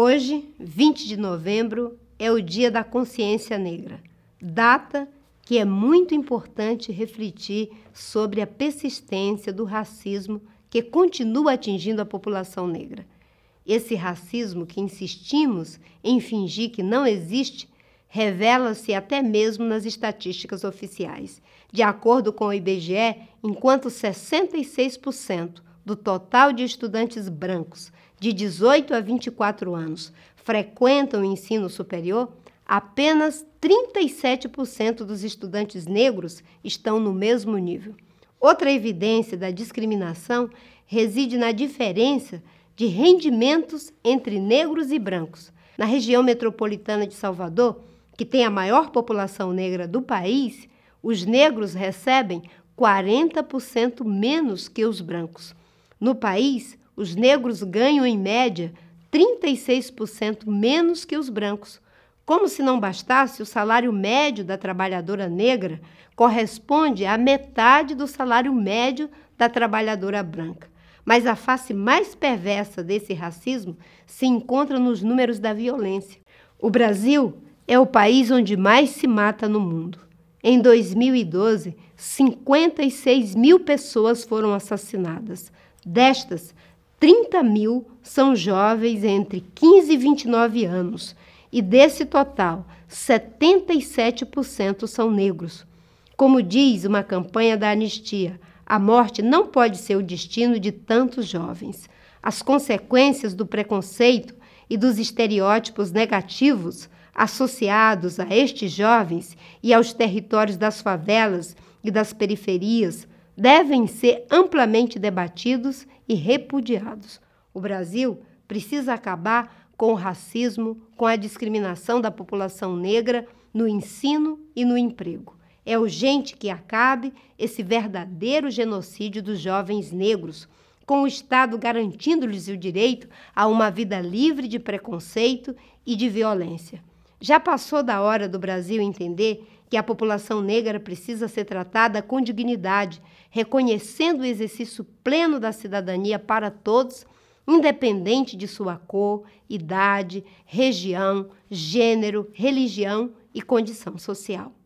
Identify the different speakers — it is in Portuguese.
Speaker 1: Hoje, 20 de novembro, é o Dia da Consciência Negra, data que é muito importante refletir sobre a persistência do racismo que continua atingindo a população negra. Esse racismo que insistimos em fingir que não existe revela-se até mesmo nas estatísticas oficiais. De acordo com o IBGE, enquanto 66% do total de estudantes brancos de 18 a 24 anos frequentam o ensino superior, apenas 37% dos estudantes negros estão no mesmo nível. Outra evidência da discriminação reside na diferença de rendimentos entre negros e brancos. Na região metropolitana de Salvador, que tem a maior população negra do país, os negros recebem 40% menos que os brancos. No país, os negros ganham, em média, 36% menos que os brancos. Como se não bastasse, o salário médio da trabalhadora negra corresponde à metade do salário médio da trabalhadora branca. Mas a face mais perversa desse racismo se encontra nos números da violência. O Brasil é o país onde mais se mata no mundo. Em 2012, 56 mil pessoas foram assassinadas. Destas, 30 mil são jovens entre 15 e 29 anos, e desse total, 77% são negros. Como diz uma campanha da anistia, a morte não pode ser o destino de tantos jovens. As consequências do preconceito e dos estereótipos negativos associados a estes jovens e aos territórios das favelas e das periferias devem ser amplamente debatidos e repudiados. O Brasil precisa acabar com o racismo, com a discriminação da população negra no ensino e no emprego. É urgente que acabe esse verdadeiro genocídio dos jovens negros, com o Estado garantindo-lhes o direito a uma vida livre de preconceito e de violência. Já passou da hora do Brasil entender que a população negra precisa ser tratada com dignidade, reconhecendo o exercício pleno da cidadania para todos, independente de sua cor, idade, região, gênero, religião e condição social.